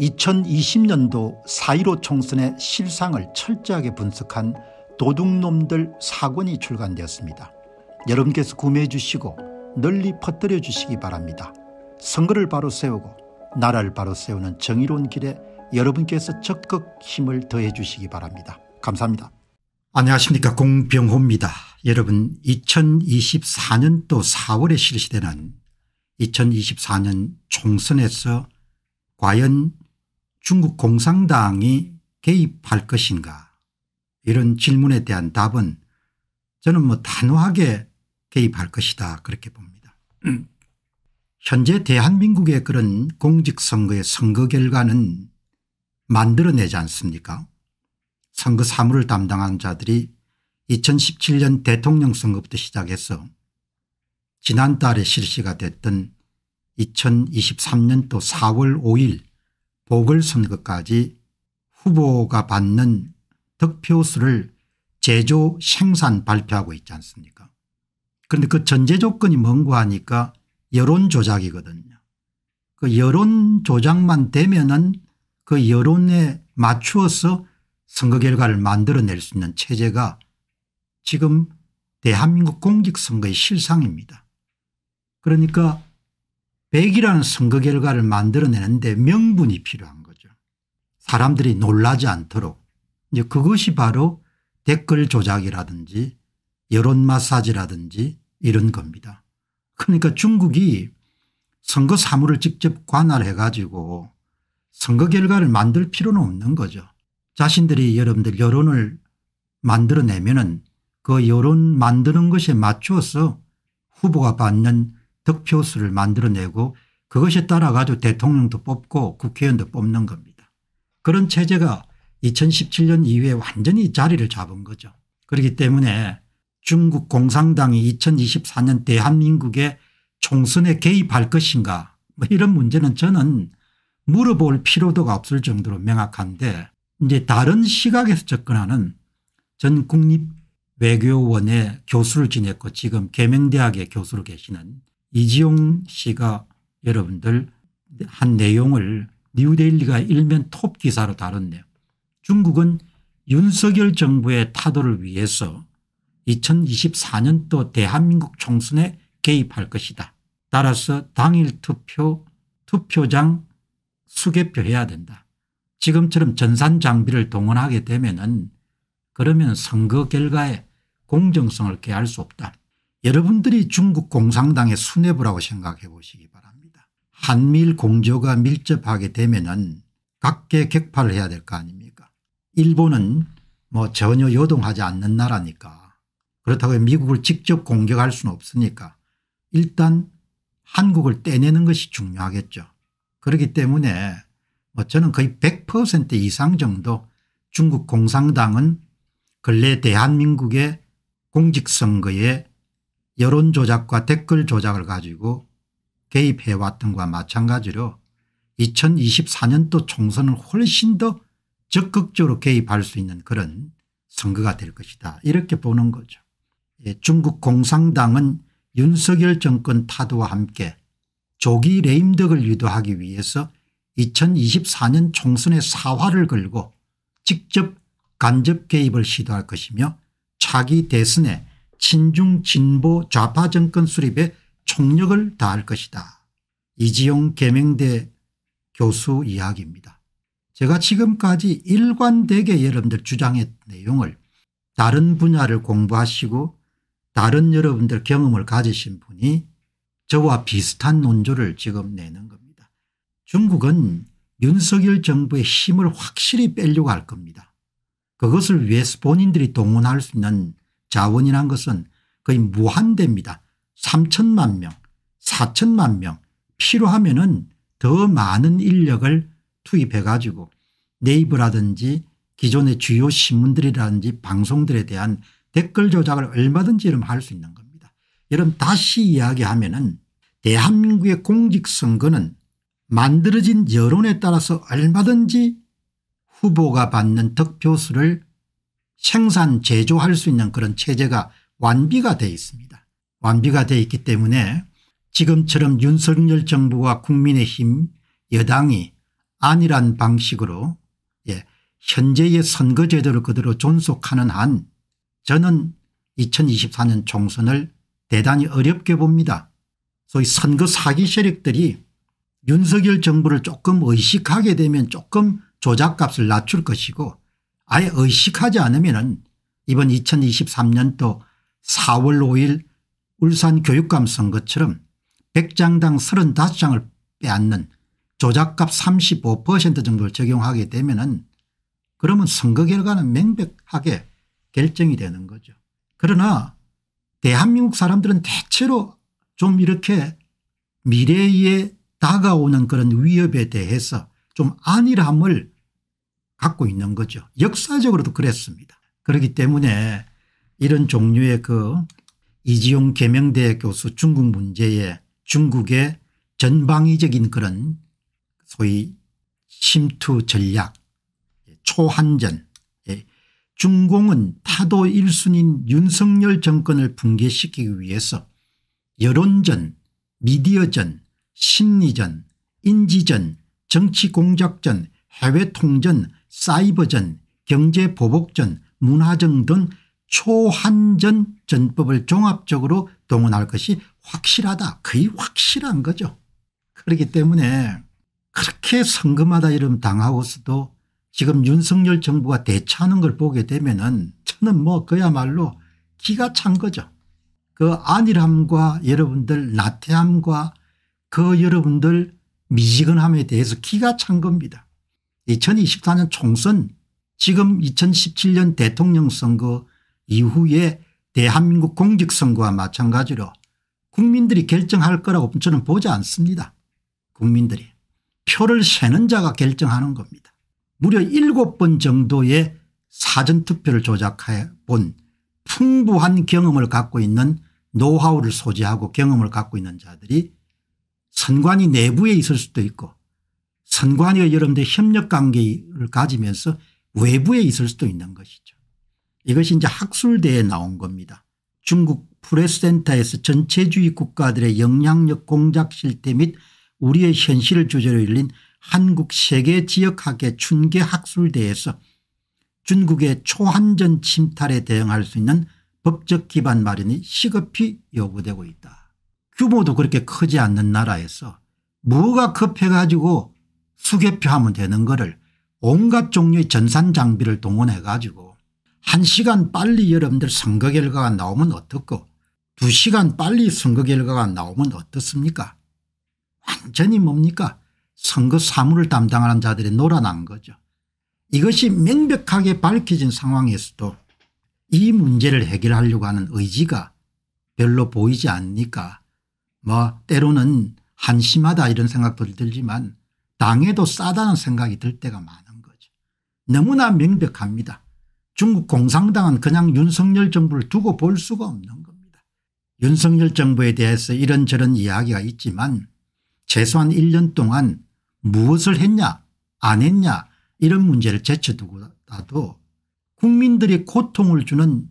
2020년도 4.15 총선의 실상을 철저하게 분석한 도둑놈들 사권이 출간되었습니다. 여러분께서 구매해 주시고 널리 퍼뜨려 주시기 바랍니다. 선거를 바로 세우고 나라를 바로 세우는 정의로운 길에 여러분께서 적극 힘을 더해 주시기 바랍니다. 감사합니다. 안녕하십니까 공병호입니다. 여러분 2024년도 4월에 실시되는 2024년 총선에서 과연 중국 공산당이 개입할 것인가 이런 질문에 대한 답은 저는 뭐 단호하게 개입할 것이다 그렇게 봅니다. 현재 대한민국의 그런 공직선거의 선거 결과는 만들어내지 않습니까 선거 사무를 담당한 자들이 2017년 대통령 선거부터 시작해서 지난달에 실시가 됐던 2023년도 4월 5일 보궐선거까지 후보가 받는 득표수를 제조 생산 발표하고 있지 않습니까 그런데 그 전제 조건이 뭔고 하니까 여론 조작이거든요. 그 여론 조작만 되면은 그 여론에 맞추어서 선거 결과를 만들어낼 수 있는 체제가 지금 대한민국 공직선거의 실상입니다. 그러니까 100이라는 선거 결과를 만들어내는데 명분이 필요한 거죠. 사람들이 놀라지 않도록 이제 그것이 바로 댓글 조작이라든지 여론 마사지라든지 이런 겁니다. 그러니까 중국이 선거 사무를 직접 관할해 가지고 선거 결과를 만들 필요는 없는 거죠. 자신들이 여러분들 여론을 만들어내면 은그 여론 만드는 것에 맞추어서 후보가 받는 득표수를 만들어내고 그것에 따라 가지고 대통령도 뽑고 국회의원도 뽑는 겁니다. 그런 체제가 2017년 이후에 완전히 자리를 잡은 거죠. 그렇기 때문에 중국 공산당이 2024년 대한민국의 총선에 개입할 것인가 뭐 이런 문제는 저는 물어볼 필요도가 없을 정도로 명확한데 이제 다른 시각에서 접근하는 전 국립 외교원의 교수를 지냈고 지금 계명대학의 교수로 계시는 이지용 씨가 여러분들 한 내용을 뉴데일리가 일면 톱 기사로 다뤘네요. 중국은 윤석열 정부의 타도를 위해서 2024년도 대한민국 총선에 개입할 것이다. 따라서 당일 투표 투표장 수개표해야 된다. 지금처럼 전산 장비를 동원하게 되면 은 그러면 선거 결과에 공정성을 개할 수 없다. 여러분들이 중국 공산당의 수뇌부라고 생각해 보시기 바랍니다. 한미일 공조가 밀접하게 되면 각계 격파를 해야 될 거 아닙니까 일본은 뭐 전혀 요동하지 않는 나라니까 그렇다고 미국을 직접 공격할 수는 없으니까 일단 한국을 떼내는 것이 중요하겠죠. 그렇기 때문에 뭐 저는 거의 100% 이상 정도 중국 공산당은 근래 대한민국의 공직선거에 여론 조작과 댓글 조작을 가지고 개입해왔던 것과 마찬가지로 2024년도 총선을 훨씬 더 적극적으로 개입할 수 있는 그런 선거가 될 것이다 이렇게 보는 거죠. 예, 중국 공산당은 윤석열 정권 타도와 함께 조기 레임덕을 유도하기 위해서 2024년 총선에 사활을 걸고 직접 간접 개입을 시도할 것이며 차기 대선에 친중 진보 좌파 정권 수립에 총력을 다할 것이다. 이지용 개명대 교수 이야기입니다. 제가 지금까지 일관되게 여러분들 주장했 던 내용을 다른 분야를 공부하시고 다른 여러분들 경험을 가지신 분이 저와 비슷한 논조를 지금 내는 겁니다. 중국은 윤석열 정부의 힘을 확실히 빼려고 할 겁니다. 그것을 위해서 본인들이 동원할 수 있는 자원이란 것은 거의 무한대입니다. 3천만 명 4천만 명 필요하면 은더 많은 인력을 투입해 가지고 네이버라든지 기존의 주요 신문들이라든지 방송들에 대한 댓글 조작을 얼마든지 할 수 있는 겁니다. 여러분 다시 이야기하면 은 대한민국의 공직선거는 만들어진 여론에 따라서 얼마든지 후보가 받는 득표수를 생산 제조할 수 있는 그런 체제가 완비가 돼 있습니다. 완비가 돼 있기 때문에 지금처럼 윤석열 정부와 국민의힘 여당이 안일한 방식으로 예, 현재의 선거제도를 그대로 존속하는 한 저는 2024년 총선을 대단히 어렵게 봅니다. 소위 선거 사기 세력들이 윤석열 정부를 조금 의식하게 되면 조금 조작값을 낮출 것이고 아예 의식하지 않으면 이번 2023년도 4월 5일 울산 교육감 선거처럼 100장당 35장을 빼앗는 조작값 35% 정도를 적용하게 되면 은 그러면 선거 결과는 명백하게 결정이 되는 거죠. 그러나 대한민국 사람들은 대체로 좀 이렇게 미래에 다가오는 그런 위협에 대해서 좀 안일함을 갖고 있는 거죠. 역사적으로도 그랬습니다. 그렇기 때문에 이런 종류의 그 이지용 개명대 교수 중국 문제에 중국의 전방위적인 그런 소위 침투 전략 초한전 예, 중공은 타도 1순인 윤석열 정권을 붕괴시키기 위해서 여론전 미디어전 심리전 인지전 정치공작전 해외통전 사이버전, 경제보복전, 문화전등 초한전 전법을 종합적으로 동원할 것이 확실하다 거의 확실한 거죠. 그렇기 때문에 그렇게 선거마다 이름 당하고서도 지금 윤석열 정부가 대처하는 걸 보게 되면 은 저는 뭐 그야말로 기가 찬 거죠. 그 안일함과 여러분들 나태함과 그 여러분들 미지근함에 대해서 기가 찬 겁니다. 2024년 총선 지금 2017년 대통령 선거 이후에 대한민국 공직선거와 마찬가지로 국민들이 결정할 거라고 저는 보지 않습니다. 국민들이 표를 세는 자가 결정하는 겁니다. 무려 7번 정도의 사전투표를 조작해 본 풍부한 경험을 갖고 있는 노하우를 소지하고 경험을 갖고 있는 자들이 선관위 내부에 있을 수도 있고 선관위와 여러분들 협력 관계를 가지면서 외부에 있을 수도 있는 것이죠. 이것이 이제 학술대에 나온 겁니다. 중국 프레스센터에서 전체주의 국가들의 영향력 공작 실태 및 우리의 현실을 주제로 열린 한국 세계 지역학의 춘계 학술대에서 중국의 초한전 침탈에 대응할 수 있는 법적 기반 마련이 시급히 요구되고 있다. 규모도 그렇게 크지 않는 나라에서 무가 급해가지고 수개표하면 되는 거를 온갖 종류의 전산 장비를 동원해 가지고 1시간 빨리 여러분들 선거 결과가 나오면 어떻고 2시간 빨리 선거 결과가 나오면 어떻습니까 완전히 뭡니까 선거 사무를 담당하는 자들이 놀아난 거죠. 이것이 명백하게 밝혀진 상황에서도 이 문제를 해결하려고 하는 의지가 별로 보이지 않으니까 뭐 때로는 한심하다 이런 생각도 들지만 당해도 싸다는 생각이 들 때가 많은 거죠. 너무나 명백합니다. 중국 공산당은 그냥 윤석열 정부를 두고 볼 수가 없는 겁니다. 윤석열 정부에 대해서 이런저런 이야기가 있지만 최소한 1년 동안 무엇을 했냐 안 했냐 이런 문제를 제쳐두고라도 국민들의 고통을 주는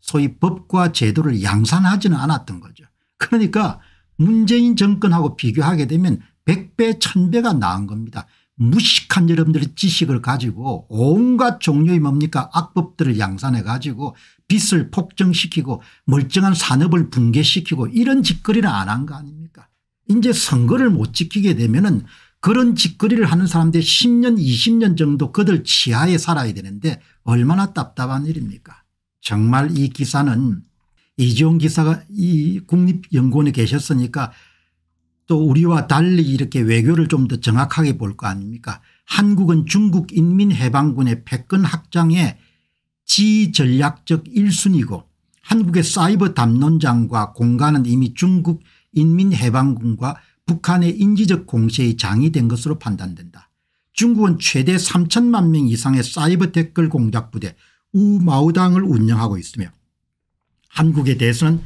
소위 법과 제도를 양산하지는 않았던 거죠. 그러니까 문재인 정권하고 비교하게 되면 백배천배가 나은 겁니다. 무식한 여러분들의 지식을 가지고 온갖 종류의 뭡니까 악법들을 양산해 가지고 빚을 폭증시키고 멀쩡한 산업을 붕괴시키고 이런 짓거리를 안한 거 아닙니까 이제 선거를 못 지키게 되면 은 그런 짓거리를 하는 사람들 10년 20년 정도 그들 치하에 살아야 되는데 얼마나 답답한 일입니까 정말 이 기사는 이지용 기사가 이 국립연구원에 계셨으니까 또 우리와 달리 이렇게 외교를 좀 더 정확하게 볼 거 아닙니까 한국은 중국인민해방군의 패권 확장에 지전략적 1순위고 한국의 사이버 담론장과 공간은 이미 중국 인민해방군과 북한의 인지적 공세의 장이 된 것으로 판단된다. 중국은 최대 3천만 명 이상의 사이버 댓글 공작 부대 우마우당을 운영하고 있으며 한국에 대해서는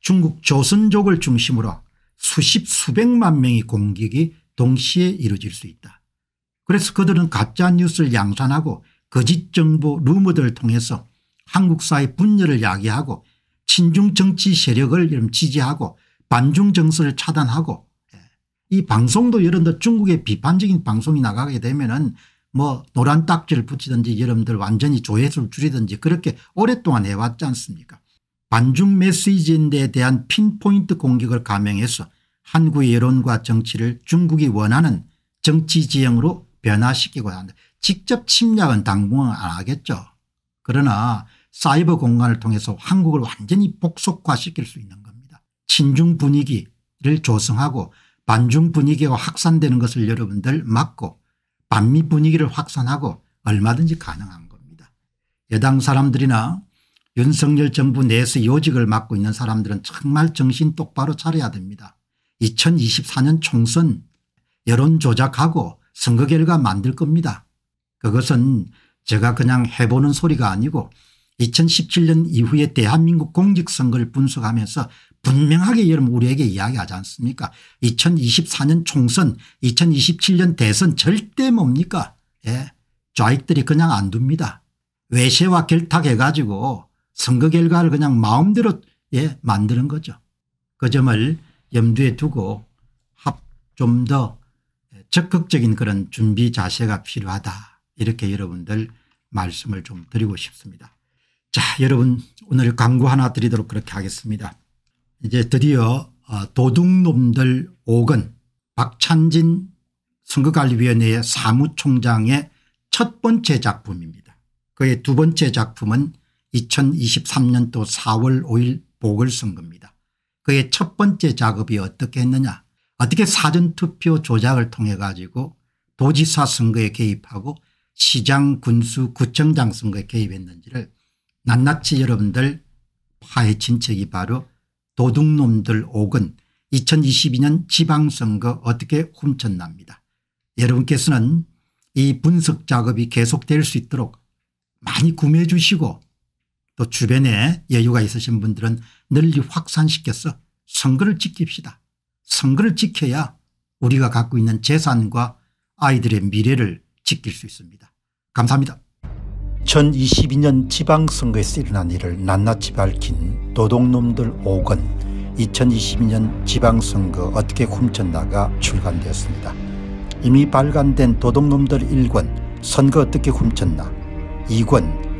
중국 조선족을 중심으로 수십 수백만 명의 공격이 동시에 이루어질 수 있다. 그래서 그들은 가짜뉴스를 양산하고 거짓 정보 루머들을 통해서 한국 사회 분열을 야기하고 친중 정치 세력을 지지하고 반중 정서를 차단하고 예, 이 방송도 여러분들 중국의 비판적인 방송이 나가게 되면은 뭐 노란 딱지를 붙이든지 여러분들 완전히 조회수를 줄이든지 그렇게 오랫동안 해왔지 않습니까 반중 메시지인데 대한 핀포인트 공격을 감행해서 한국의 여론과 정치를 중국이 원하는 정치 지형으로 변화시키고자 한다. 직접 침략은 당분간 안 하겠죠. 그러나 사이버 공간을 통해서 한국을 완전히 복속화시킬 수 있는 겁니다. 친중 분위기를 조성하고 반중 분위기가 확산되는 것을 여러분들 막고 반미 분위기를 확산하고 얼마든지 가능한 겁니다. 여당 사람들이나 윤석열 정부 내에서 요직을 맡고 있는 사람들은 정말 정신 똑바로 차려야 됩니다. 2024년 총선 여론 조작하고 선거 결과 만들 겁니다. 그것은 제가 그냥 해보는 소리가 아니고 2017년 이후에 대한민국 공직선거를 분석하면서 분명하게 여러분 우리에게 이야기하지 않습니까 2024년 총선 2027년 대선 절대 뭡니까 예. 좌익들이 그냥 안 둡니다. 외세와 결탁해 가지고 선거 결과를 그냥 마음대로 예 만드는 거죠. 그 점을 염두에 두고 좀 더 적극적인 그런 준비 자세가 필요하다 이렇게 여러분들 말씀을 좀 드리고 싶습니다. 자 여러분 오늘 광고 하나 드리도록 그렇게 하겠습니다. 이제 드디어 어, 도둑놈들 5건 박찬진 선거관리위원회의 사무총장의 첫 번째 작품입니다. 그의 두 번째 작품은 2023년도 4월 5일 보궐선거입니다. 그의 첫 번째 작업이 어떻게 했느냐 어떻게 사전투표 조작을 통해 가지고 도지사 선거에 개입하고 시장 군수 구청장 선거에 개입했는지를 낱낱이 여러분들 파헤친 책이 바로 도둑놈들 5근 2022년 지방선거 어떻게 훔쳤납니다. 여러분께서는 이 분석 작업이 계속될 수 있도록 많이 구매해 주시고 또 주변에 여유가 있으신 분들은 널리 확산시켜서 선거를 지킵시다. 선거를 지켜야 우리가 갖고 있는 재산과 아이들의 미래를 지킬 수 있습니다. 감사합니다. 2022년 지방선거에서 일어난 일을 낱낱이 밝힌 도둑놈들 5권 2022년 지방선거 어떻게 훔쳤나가 출간되었습니다. 이미 발간된 도둑놈들 1권 선거 어떻게 훔쳤나 2권